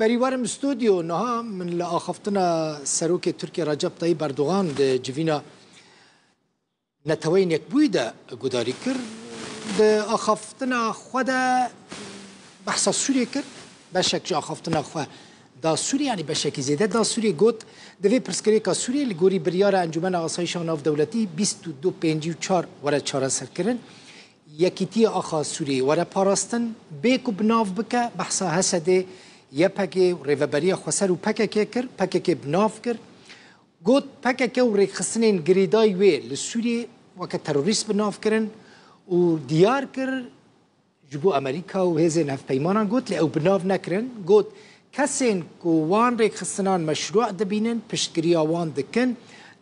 Berivarım studio naha min li axaftina serokê Tirkiye Recep Tayyip Erdogan di civîna neteweyên yekbûyî de gudarî kir di axaftina xwe de behsa Sûriyê kir beşek ji axaftina xwe دا سوریه یعنی بشکی زیده دا سوریه گوت دوی پرسکریکا سوریه لگوری بریار انجمن آسایش ناف دولتی 22 54 وره چاره سر کرن یکیتی آخا سوریه وره پاراستن بیکو بناف بکه بحثا حسده یەپەکێ ڕێڤەبەریە خۆسەر و پەکەکێ کرد پەکەکێ بناف کرد گوت پەکەکە و ڕێخستنێن گریدای وێ لە سووری وەکە تەروریست بنافکردن و دیار کرد ji bo Amerika û hêzên hevpeymanan got lê ew binav nekirin got kesên ku wan rêxistinan meşruع dibînin piştgiriya wan dikin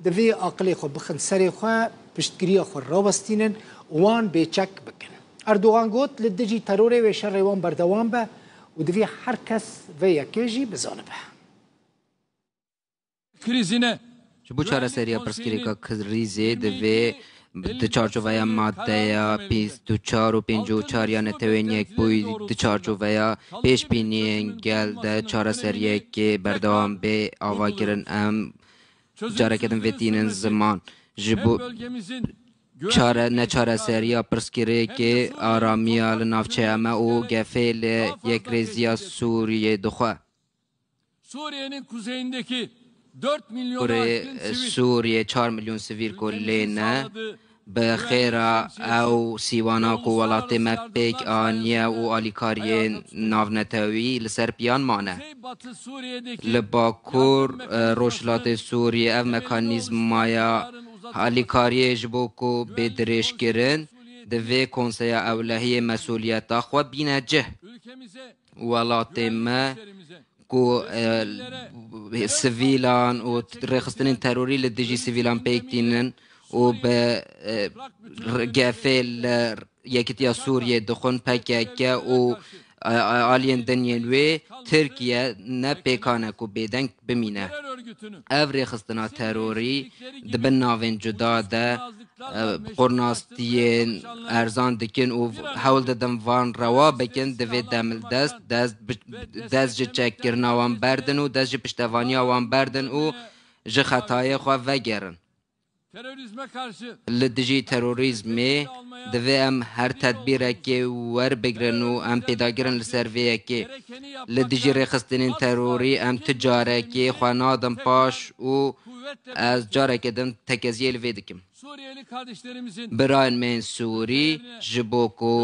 divê aqilê xwe bixin serê xwe piştgiriya xwe rawestînin wan bêçek bikin. Erdogan got li dijî terorê wê şerê wan berdewam be ودوی هر کس و یکیجی بزانه به Që buqara seria për skiri ka këzrizi dhe ve të qarquveja mateja, pis të qaru pinju qarja në të venjek puj të qarquveja, pesh pinjen gjell dhe qara seria ke berdoan be avakirën em, gjara ketën vetinën zëman. Jibu, çare neçare seriya pirsgirêkê aramiya li navçeya me û gefê lê yekrêziya Sûriyê dixwe. Kurê Sûriyê çar milyon sivîr ku lêne bi xêra ew sîwana ku welatê me pêk aniye û alîkariyê navnetewî li ser piyan mane. Li Bakur e, Rojhilatê Sûriye ev mekanîzmaya هالیکاری جبوکو بدرش کردن دو کنسیا اولهی مسئولیت خو بینه جه ولات ما کو سویلان و رخستن تروری لدجی سویلان پیکتینن و به گفل یکیتیا سوریه دخون پکیکه و آلین دنیلوی ترکیه نه کو بیدنگ بمینه ev rêxistina terorî dibin navên cuda de qurnastiyên e, erzan dikin û hewl didin van rewa bikin divê demil dest dest ji çekkirina wan berdin û dest ji piştevaniya wan berdin û ji xetayê xwe vegerin. له دجی تروریزمی د ویم هر تدبیره کې ور بگرن و ام پیدا گرن لسر ویه کې له دجی رخستنین تروری ام تجاره کې خوانادم پاش و از جاره کې دم تکزیل ویدکم براین من سوری جبوکو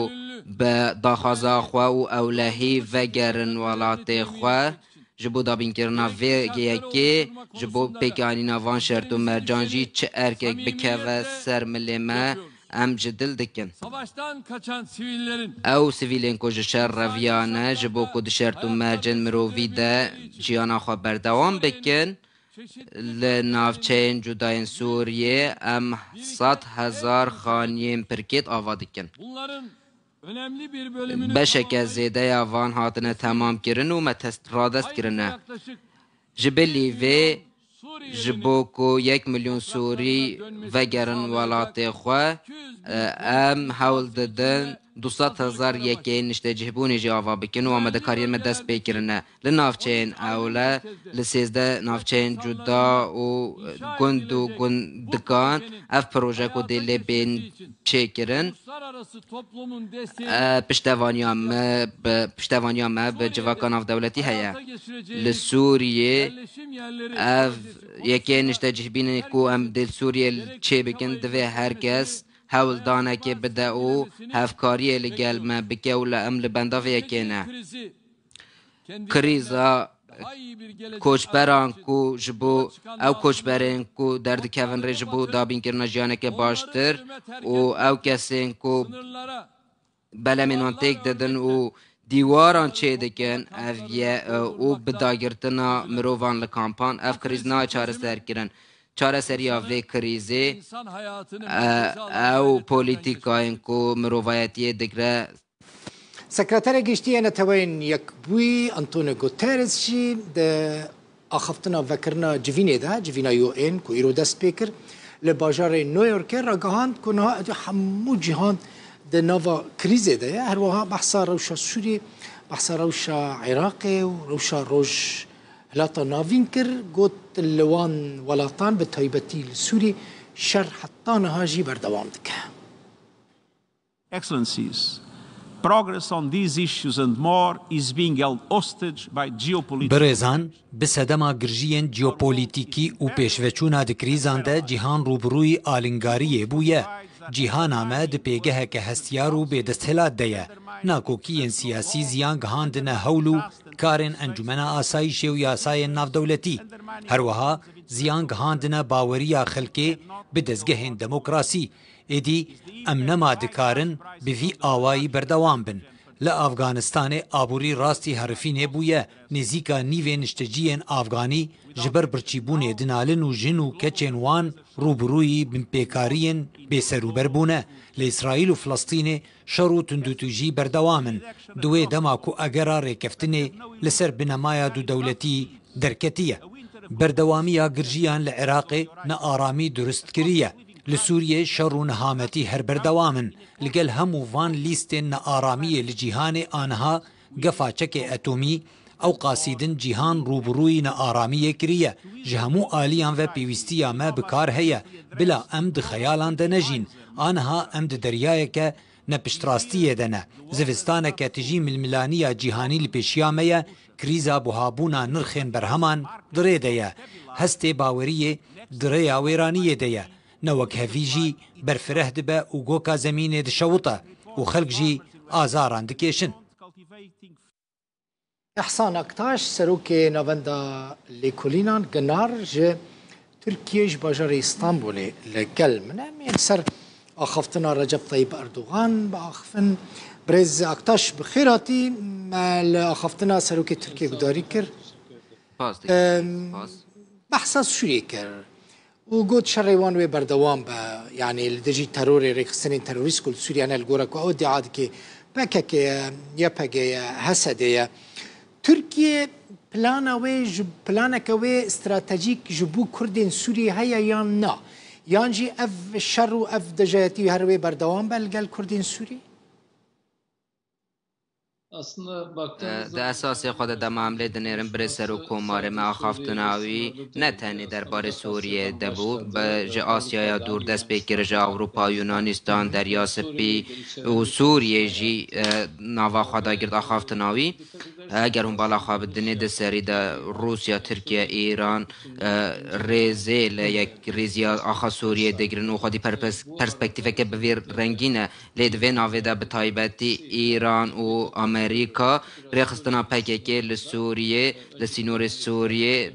به داخازا خواه و اولهی وگرن ولات خواه ji bo dabînkirina vê geyekê ji bo pêkanîna van şert û mercan jî çi erkek bikeve ser milê me em ji dil dikin. Ew sivîlên ku ji şer reviya ne ji bo ku di şert û de ciyana xwe berdewam bikin, li navçeyên cudayên Sûriye em sed hezar xaniyên pirket ava dikin. بەشێکە زێدەیە ڤان هاتنە تەمامکردن و مەتەستڕادەستکردە ji bilî vê ji bo ku yek milyon Sûî vegerin welatê xwe em hewl didin 2000 یەکێ نیشتەجیبوونی ژیاوا بکن و ئەمەدە کاریمە دەست پێکردە لە ناوچەین ئەولە لە سێزدە ناوچەین جودا و گوند و گوندەکان ئەف پرۆژەک و دێلێ بێن چێکردن پشتەوانیا me bi civaka navdewletî heye li Sûriyê ev yekê nişte cihbînê ku em dil Sûriye çê bikin divê herkes هەوڵ دانەکێ بدە و هەفکاریە لەگەلمە بکە و لە ئەم لە بەندەڤەیەکێنە کریزە کۆچبەران و ji bo ew koçberên ku derdikevin rê ji bo dabînkirina jiyaneke baştir û ew kesên ku belemên têk didin û دیواران چێ دەکەن ئەڤە و بداگرتنا مرۆڤان لە کامپان ئەف کریز ناچارە سەرکردن. چارەسەری ئاڤێ کریزێ ئەو پۆلیتیکایین و مرۆڤایەتیە دەگرە سەکرەتەرە گشتیە نەتەوەین یەکبووی ئەنتۆنە گۆتەرزشی ئاخفتنا ڤەکردنا جڤینێدا جڤینا یۆئین کو ئیرۆ دەست پێ کرد لە باژارەی نۆیۆرکە ڕگەهاند کو هەموو جیهان د ناوە کریزێدەیە هەروەها بەحسا ڕەوشە سووری بەحسا ڕەوشە عێراقێ و ڕەوشە ڕۆژ علاتا ناوین کرد گوت لوان ولاتان به تایبەتی لە سووری شەر حتا نەهاژی بەردەوام دکە. Excellencies, progress on these issues and more is being held hostage by geopolitical برزان بسدما گرژین جیوپولیتیکی و پیشوچونا د کریزان ده جهان روبروی آلنگاری بویه جیهان همه د پیگه که هستیارو به دستهلات دیه ناکوکیین سیاسی زیان گهاندنه هولو karên encumena asayişê û yasayên navdewletî herwiha ziyan gihandine baweriya xelkê bi dezgehên demokrasî êdî em nema dikarin bi vî awayî berdewam bin لە ئافگانستانێ ئابووری ڕاستی هەرفین هێبووە نزیکە نیوێ نیشتەجییان ئافغانی ژبەر بچیبوونێ دنالن و ژن و کەچێن وان ڕوبڕووی بنپێکارین بێسەروبەر بوونە لە ئیسرائیل و فلستینێ شەڕ و تندوتوژی بەردەوامن دوێ دەماکو ئەگەرا ڕێکەفتنێ لەسەر بنەمایە دوو دەولەتی دەرکەتیە بەردەوامیە گرژیان لە عێراقی نە ئارامی دروست کریە لە سووریە شەڕ و نەهامەتی هەر بەردەوامن لەگەل هەموو ڤان لیستێن نە ئارامیە لە جیهانێ ئانها گەفاچەکێ ئەتۆمی ئەو قاسیدن جیهان ڕوبڕووی نە ئارامیە کریە ji هەموو ئالیان ڤە پێویستیە مە بکار هەیە بلا ئەم دخەیالان دەنەژین ئانها ئەم دە دەریایەکە نە پشتڕاستیە دەنە زەویستانەکە تژی ململانیە جیهانی لە پێشیامەیە کریزا بوهابوونا نرخێن بەرهەمان درێدەیە هەستێ باوەریە درەیە وێرانیە دەیە نەوەک هەڤیژی برفره دبا و گۆکا زمین دشەوتە و جی آزاران دکیشن احسان اکتاش سروکی نواندا لیکولینان گنار جه ترکیش جه باجار استانبولی لگل سر آخفتنا رجب طيب اردوغان با آخفن برز اکتاش بخیراتی مال آخفتنا سروکی ترکیه گداری کر بحثات شوری کرد وجود شر وان بردوام يعني لدجي تروري ريخ سنين تروريس كل سوريا انا الجورك او دي عاد كي بكك يا بك هسد تركيا بلانا وي بلانا كوي استراتيجيك جبو كردين سوريا هيا يان نا يانجي اف شر اف دجاتي هروي بردوام بلقى الكردين سوري به اساس خود در معامله در نیرنبرسر و ما خافتناوی نه تنی درباره سوریه دبو به جه آسیا یا دوردست بکر جه اروپا یونانستان دریا سپی و سوریه جی نوا خدا گرد خافتناوی ئەگەر اون بالاخوا بدنێ دەسەریدا رووسیا ترکیا ئێران ڕێزێ اه، لە یەک ڕێزییا ئاخا سووریە دەگرن و خودی پرسپەکتیفەکە بەێ ڕنگینە لێ دوێ ناوێدا بە تایبەتی ئێران و ئەمریکا ڕێخستنا پەکێکێ لە سووریێ لە سینۆری سووریێ اه،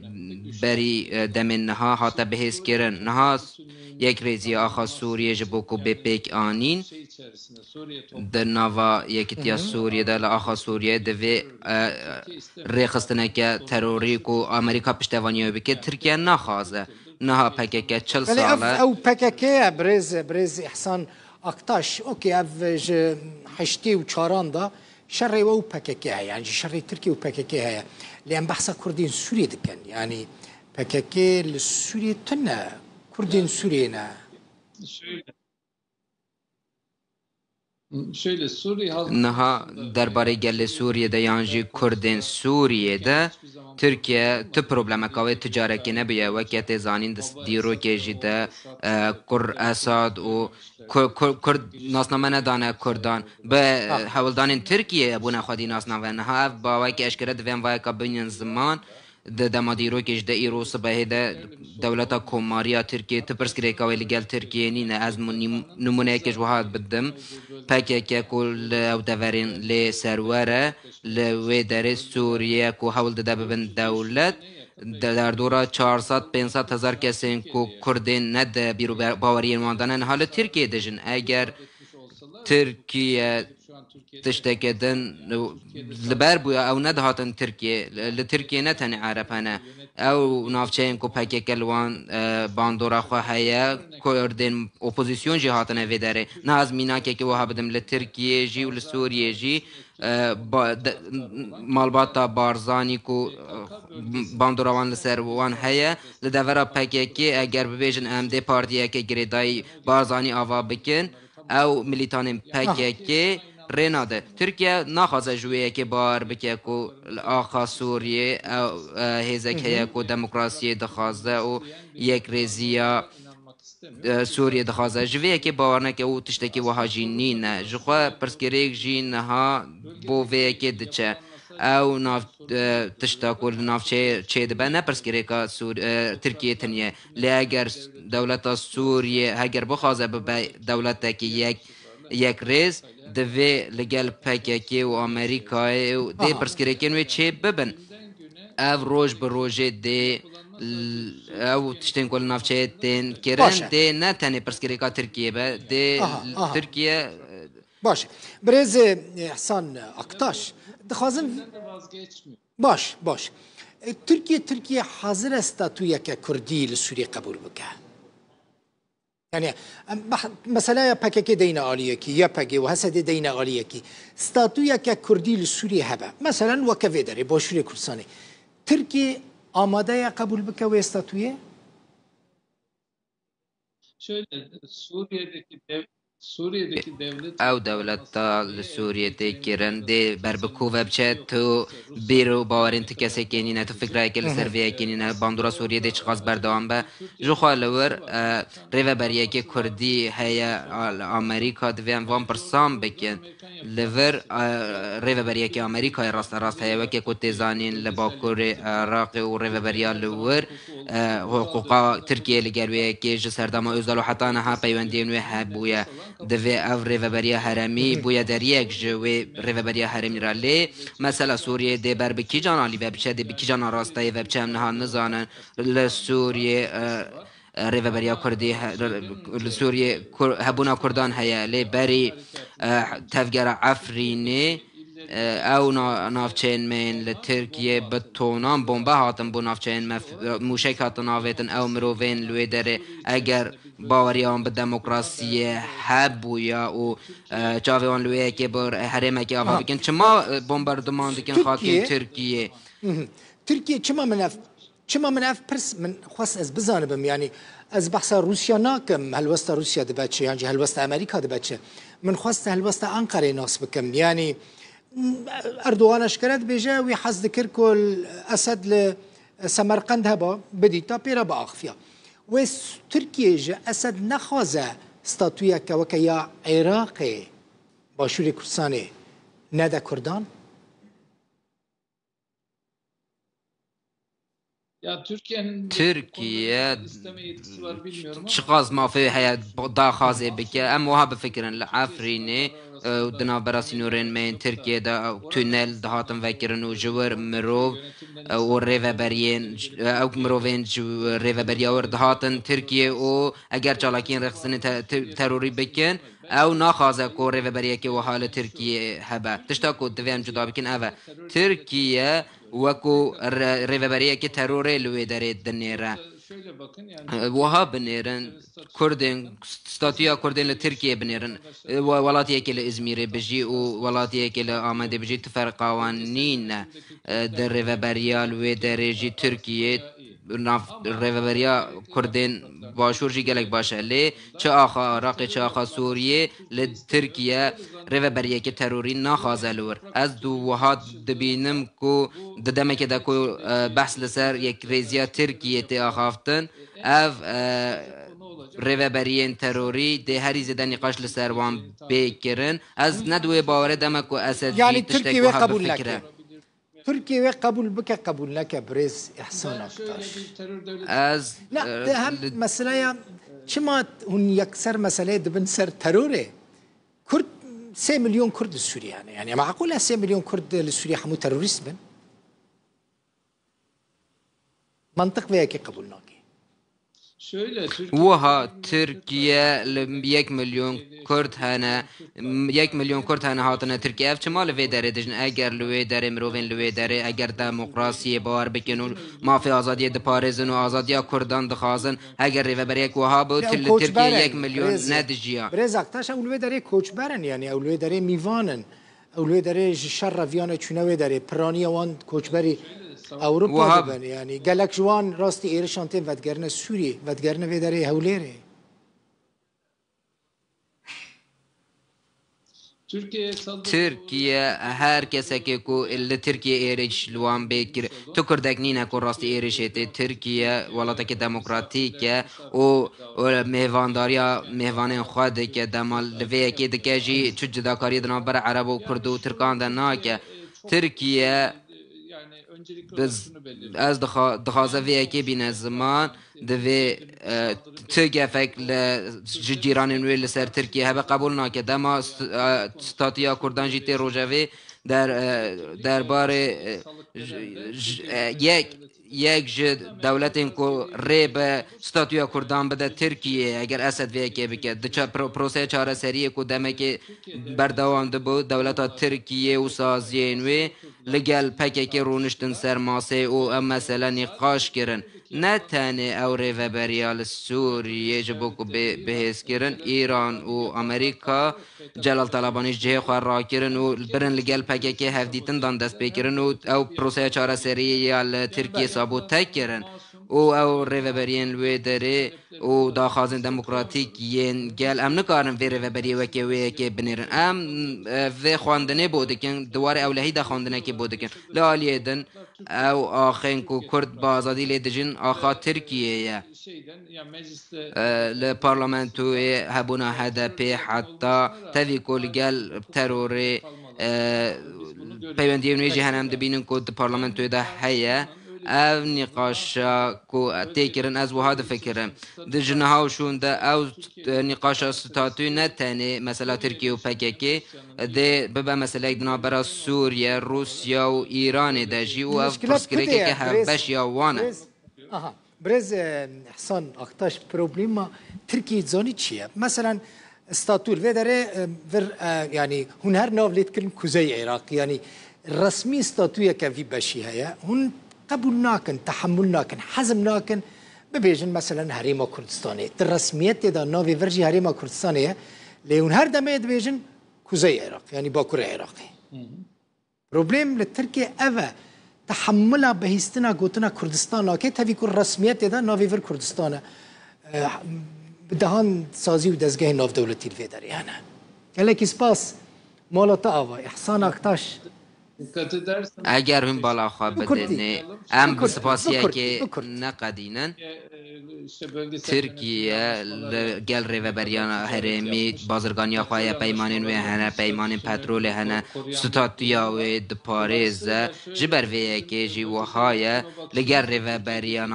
بەری دەمێنها هاتە بەهێزکردن نها یەک ڕێزی ئاخا سووریە ji bo ku bêpêk anîn di nava yekîtiya Sûriyeda li axa Sûriye divê rêxistineke terorî ku Amerîka piştevaniye bike Tirkiye naxwaze niha pekeke çil sale ew pekekeye Brez Brez ihsan Aktaş o ki ev ji heştê û çaran da şerê we û pekeke yani ji Türkiye Tirkiye û pekeke heye lê em behsa Kurdên yani PKK li Sûriyê tune Suriyene. Sûriyê Niha derbarê Sûriyede yan jî Kurdên Sûriyê de Tirkiye tu problemeka wê ticarekî nebiye weke tê zanîn dîrokê jî de Kur Esad û Kurd şey nasname nedane Kurdan bi hewildanên Tirkiye bûne xwedî nasname ha ev bawekî eşkere divên vayeka binên ziman د د مادیرو کې د ایرو سبه د دولت کوماریا ترکیه تپرس کې کاوي لګل ترکیه نه از نمونه کې جوهات بدم پکې کې کول او د ورین له سروره له و در سوریه کو حول د بن دولت در دورا 400 500 هزار کسین کو کردین نه د بیرو باوری ماندن حال ترکیه دجن اگر ترکیه tiştekedin li ber bûye ew nedihatin Tirkiye li Tirkiye netene erepene ew navçeyên ku pekeke li e, wan bandora xwe heye Kurdên opozîsyon jî hatine vê derê ne ez mînakekê wiha bidim li Tirkiye jî û li Sûriye jî e, malbata barzanî ku e, bandurawan li ser wan heye li devera pekekê eger bibêjin em dê partiyeke girêdayî barzanî ava bikin ew milîtanên pekekê رنا ده ترکیه نخوازه جویه که بار بکه کو آخا سوریه هزک هیا کو دموکراسی دخوازه و یک رزیه سوریه دخوازه جویه که باور نکه او تشتکی وها جینی نه جخوا پرسکریک جین ها بو ویه که دچه او ناف تشتا کول ناف چه چه دبه نه پرسکریکا سور ترکیه تنیه لگر دولت سوریه هگر بخوازه به دولت که یک یک ریز دوی لگل پککی و امریکای و دی پرسکرکین وی چه ببن او روش به روشه دی او تشتین کل نافچه تین کرن دی نه تنه پرسکرکا ترکیه به دی ترکیه باش برز احسان اکتاش دخوازم باش باش ترکیه ترکیه حاضر است تا تو یک کردی لسوریه قبول بکه یعنی مثلا یا پکه دین عالیه کی یا پکه و حسد دین عالیه کی ستاتویا که کردی لسوری هبه مثلا و که داره باشور کرسانه ترکی آماده یا قبول بکه و ستاتویه؟ Şöyle Suriye'deki dev, ew dewleta li Sûriyê tê kirin dê berbiku vebçe tu bîr û bawerên tu kesekê nîne tu fikrayekê li ser vê yekê nîne bandora Sûriyê dê çiqas berdewam be ji xwe li wir rêveberiyekê Kurdî heye Amerîka divê em van pirsan bikin li vir rêveberiyekê Amerîkayê rasterast heye wekê ku tê zanîn li Bakurê Iraqê û rêveberiya li wir huquqa Tirkiyê li gel wê yekê ji serdama Özal û heta niha peywendiyên wê hebûye دوی او ریوبریا هرمی بویا در یک جوی ریوبریا حرمی را لی مثلا سوریه دی بر بکی جان آلی دی بکی جان راستای و بچه هم نهان نزانن لسوریه ریوبریا کردی لسوریه هبونا کردان هیا لی بری تفگر عفرینی. او ناوچین من لترکیه به تونان هاتن بو ناوچین مف... موشک هاتن آویتن او مروین لوی داره اگر باوریان به دموکراسی هبو یا او چاویان لوی که بر حرم که آفا بکن چما بمبردمان دکن خاکین ترکیه ترکیه چما منف چما منف پرس من خواست از بزانبم یعنی از بحث روسیا ناکم هلوست روسیا دبچه یعنی هلوست امریکا دبچه من خواست هلوست انقره ناس بکم یعنی يعني اردوغان اشكرت بيجا وي حز كركو الاسد لسمرقند هبا بدي تابي ربا اخفيا ويس تركيا جا اسد نخوزا ستاتويا كوكيا عراقي باشوري كرساني نادا كردان تركيا شغاز ما في حياة داخازي بك ام وها بفكرا لعفريني و دناو من تركيا دا تونل دهاتن وکرن و جور مروف و ریوبرین او مروفين جو بريا ور دهاتن تركيا و اگر جالاكين رخصن تروري بكين او ناخوازه کو ریوبریا که و حال ترکیه هبه تشتا کو جدا بكين اوه تركيا وكو ريفا که تروری لوی داره şöyle bakın yani Vaha binerin Kurdin statüya Kurdin Türkiye binerin velatiye kele İzmir'e biji u velatiye kele Ahmet'e biji tüfer kavannin e, der ve beryal ve dereci Türkiye رهبریا کردین باشور جی گلک باشه لی چه آخا عراق چه آخا سوریه لی ترکیه رهبریه که تروری نخوازه لور از دو وحات دبینم کو ددمه که دکو بحث لسر یک ریزیا ترکیه تی آخافتن اف رهبریین تروری ده هری زدن نقاش لسر وان بیکرن از ندوی باوره دمه کو اسد یعنی تركيا قبول بك قبول لك بريز إحسان أكتر از لا اه، هم مسألة شما هن يكسر مسألة دبن سر تروري كرد 3 مليون كرد السوري يعني يعني معقولة 3 مليون كرد السوري حمو تروريست بن منطق وياكي قبول ناكي وها تركيا ل یک میلیون کرد هنه یک میلیون کرد هنه هاتنه ترکیه اف چما لوی داره دجن اگر لوی داره مروین لوی داره اگر دموکراسی بار بکن و مافی آزادی دپارزن و آزادی کردان دخوازن اگر ریوه بر یک وها بود تل ترکیه یک میلیون ندجیا برزاق تاش اولوی داره کوچبرن یعنی اولوی داره میوانن اولوی داره شر رویانه چونه داره پرانی وان کوچبری او روپا بن یعنی گلک جوان راستی ایرشان تیم ودگرنه سوری ودگرنه ویدره هولیره ترکیه هر کسکی کو ال ترکیه ایریش لوان بکر تو کردک نینه کو راست ایریش تی ترکیه ولاتا که دموکراتیک او مهوانداریا مهوان خود که دمال لوی که دکه جی چو جداکاری دنا بر عرب و کرد و ترکان دنا که ترکیه biz ez dixazeviyekê dikha, bîne ziman divê uh, tu gefek li ji cîranên wê li ser Tirkiye hebe qebul nake dema uh, e, statiya Kurdan jî tê rojevê در درباره یک یک جد دولتین کو ری به ستاتویا کردان بده ترکیه اگر اسد وی کی بکه د چا پروسه چاره سری کو دمه کی بر دوام ده بو دولت ترکیه او سازین وی لګل پکه کی رونشتن سر ماسه او مثلا نقاش کرن نه تنه او ریوبریال سوریه جبو کو بهیس کرن ایران و امریکا جلال طلبانیش جه خواه را کرن و برن لگل پکه که هفدیتن دان دست بکرن و او پروسه چاره سریه یا ترکیه سابو تک کرن او او ریوبریان لوی داره او دا خازن دموکراتیک ین گل ام نکارن وی ریوبری وکی وی که بنیرن ام و خواندنه بودکن دوار اولهی دا خواندنه که بودکن لالی دن او آخین کو کرد بازادی لیدجن آخا ترکیه یا البرلمانتو اه، هبونا هدفي حتى تذي كل جال تروري اه، پیوندی نوی جهنم دبینن کود پارلمنتوی ده هیه او نقاشا کو تیکرن از وها ده فکره ده جنها و شون ده او نقاشا ستاتو نه تنه مثلا ترکیه و پککی ده ببا مثلا ایک دنا برا سوریا روسیا و ایران ده جی و او پرسکره که که هفبش یا وانه برز احسان اکتاش پروبلیما ترکیه زانی چیه؟ مثلا استاتول وی داره ور یعنی هون هر ناو لیت کرن کزای عراقی یعنی رسمی استاتویه که وی بشی هیا هون قبولناكن تحملناكن حزمناكن ببيجن مثلا هريمة كردستانية الرسميات دا نوفي فرجي هريمة كردستانية لون هر دمه بيجن كوزي عراق يعني باكور عراقي بروبليم لتركيا أفا تحملها بهستنا قوتنا كردستان لكن تبي كل رسميات دا نوفي فر كردستان بدهان اه، سازي ودزگاه نوف دولتي الفيدر يعني كلاكي سباس مالا تاوا احسان اكتاش اگر هم بالا خواه بدن ام بسپاسیه که نقدینن اه، ترکیه گل ریو بریان هرمی بازرگانی خواه پیمانین و هنه پیمانین پترول هنه ستاتیا و دپاریز جبر ویه که جی وخایه لگل ریو بریان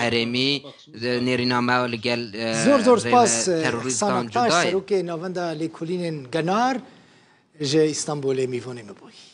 هرمی نیرینا مو لگل زور زور سپاس اه، سانتاش سروک نوانده لیکولین گنار جه استانبول میوانه مبایی